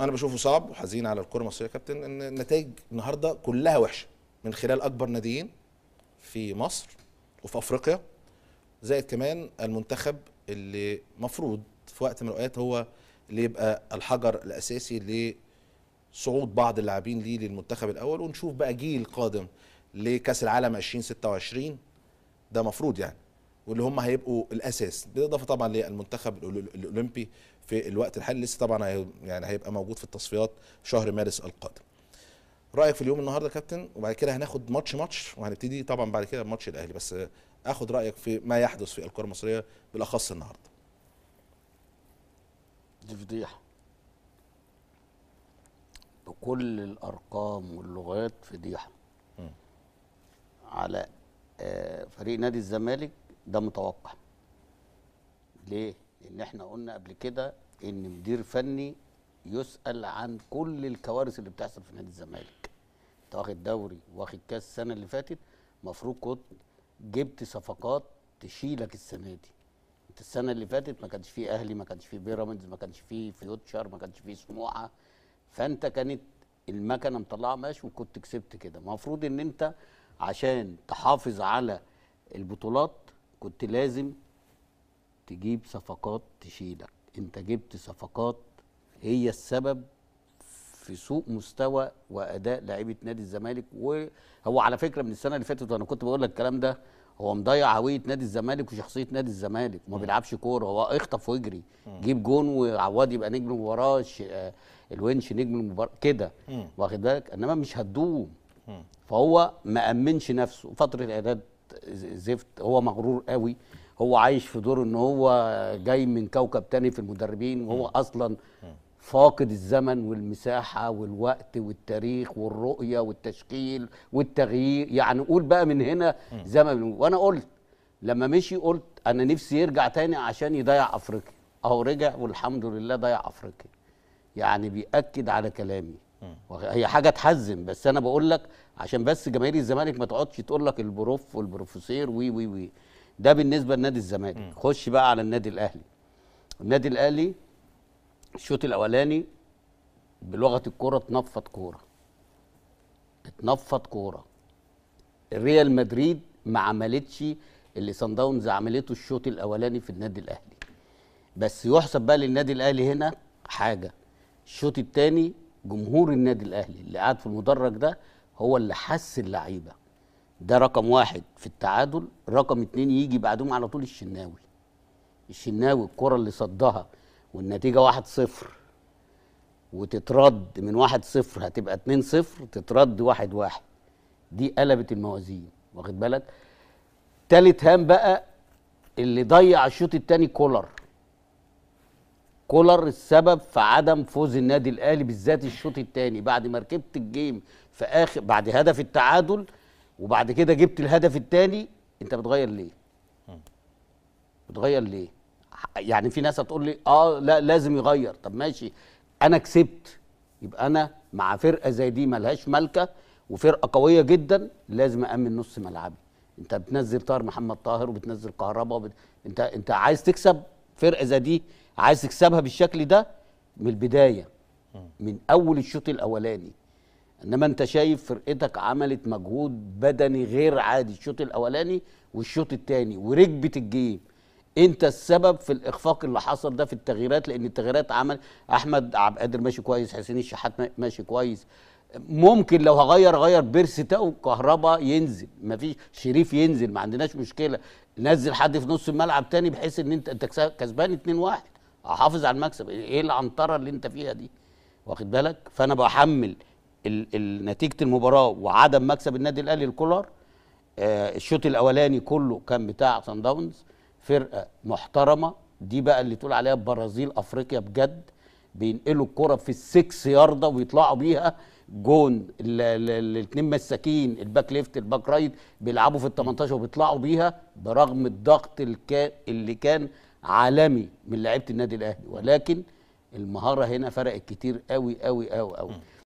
انا بشوفه صعب وحزين على الكره المصريه يا كابتن ان النتائج النهارده كلها وحشه من خلال اكبر ناديين في مصر وفي افريقيا زائد كمان المنتخب اللي مفروض في وقت من الاوقات هو اللي يبقى الحجر الاساسي لصعود بعض اللاعبين ليه للمنتخب الاول ونشوف بقى جيل قادم لكاس العالم 2026 ده مفروض يعني واللي هم هيبقوا الاساس بالاضافه طبعا للمنتخب الاولمبي في الوقت الحالي لسه طبعا هي يعني هيبقى موجود في التصفيات شهر مارس القادم رايك في اليوم النهارده يا كابتن وبعد كده هناخد ماتش ماتش وهنبتدي طبعا بعد كده ماتش الاهلي بس اخد رايك في ما يحدث في الكره المصريه بالاخص النهارده دي فضيحه بكل الارقام واللغات فضيحه على آه، فريق نادي الزمالك ده متوقع ليه لان احنا قلنا قبل كده ان مدير فني يسال عن كل الكوارث اللي بتحصل في نادي الزمالك انت واخد دوري واخد كاس السنه اللي فاتت المفروض كنت جبت صفقات تشيلك السنه دي انت السنه اللي فاتت ما كانش فيه اهلي ما كانش فيه بيراميدز ما كانش فيه فيوتشر ما كانش فيه سموحه فانت كانت المكنه مطلعه ماشي وكنت كسبت كده المفروض ان انت عشان تحافظ على البطولات كنت لازم تجيب صفقات تشيلك انت جبت صفقات هي السبب في سوء مستوى واداء لعيبه نادي الزمالك وهو على فكره من السنه اللي فاتت وانا كنت بقول لك الكلام ده هو مضيع هويه نادي الزمالك وشخصيه نادي الزمالك وما بيلعبش كوره هو اخطف واجري جيب جون وعواد يبقى نجم المباراه آه، الونش نجم المباراه كده واخد بالك انما مش هتدوم فهو ما امنش نفسه فتره الاعداد زفت هو مغرور قوي هو عايش في دور ان هو جاي من كوكب تاني في المدربين وهو اصلا فاقد الزمن والمساحه والوقت والتاريخ والرؤيه والتشكيل والتغيير يعني قول بقى من هنا زي ما بنقول وانا قلت لما مشي قلت انا نفسي يرجع تاني عشان يضيع افريقيا اهو رجع والحمد لله ضيع افريقيا يعني بيأكد على كلامي هي حاجه تحزن بس انا بقول لك عشان بس جماهير الزمالك ما تقعدش تقول لك البروف والبروفيسير وي وي وي ده بالنسبه لنادي الزمالك خش بقى على النادي الاهلي النادي الاهلي الشوط الاولاني بلغه الكوره اتنفض كوره اتنفض كوره ريال مدريد ما عملتش اللي صن داونز عملته الشوط الاولاني في النادي الاهلي بس يحسب بقى للنادي الاهلي هنا حاجه الشوط الثاني جمهور النادي الاهلي اللي قاعد في المدرج ده هو اللي حس اللعيبه ده رقم واحد في التعادل رقم اتنين يجي بعدهم على طول الشناوي الشناوي الكره اللي صدها والنتيجه واحد صفر وتترد من واحد صفر هتبقى اتنين صفر تترد واحد واحد دي قلبت الموازين واخد بالك تالت هام بقى اللي ضيع الشوط التاني كولر كولر السبب في عدم فوز النادي الاهلي بالذات الشوط الثاني بعد ما ركبت الجيم في اخر بعد هدف التعادل وبعد كده جبت الهدف الثاني انت بتغير ليه؟ بتغير ليه؟ يعني في ناس هتقول لي اه لا لازم يغير طب ماشي انا كسبت يبقى انا مع فرقه زي دي ملهاش ملكه وفرقه قويه جدا لازم امن نص ملعبي انت بتنزل طاهر محمد طاهر وبتنزل كهربا وبت... انت انت عايز تكسب فرقه زي دي عايز تكسبها بالشكل ده من البدايه من اول الشوط الاولاني انما انت شايف فرقتك عملت مجهود بدني غير عادي الشوط الاولاني والشوط الثاني وركبت الجيم انت السبب في الاخفاق اللي حصل ده في التغييرات لان التغييرات عمل احمد عبد القادر ماشي كويس حسين الشحات ماشي كويس ممكن لو هغير غير بيرسي تاو كهرباء ينزل مفيش شريف ينزل ما عندناش مشكله نزل حد في نص الملعب تاني بحيث ان انت انت كسبان 2 1 احافظ على المكسب ايه العنطره اللي انت فيها دي واخد بالك فانا بحمل نتيجه المباراه وعدم مكسب النادي الاهلي الكولر آه الشوط الاولاني كله كان بتاع سان داونز فرقه محترمه دي بقى اللي تقول عليها برازيل افريقيا بجد بينقلوا الكره في السكس يارده ويطلعوا بيها جون الاثنين مساكين الباك ليفت الباك رايت بيلعبوا في ال 18 وبيطلعوا بيها برغم الضغط اللي كان عالمي من لعيبه النادي الاهلي ولكن المهاره هنا فرقت كتير قوي قوي قوي قوي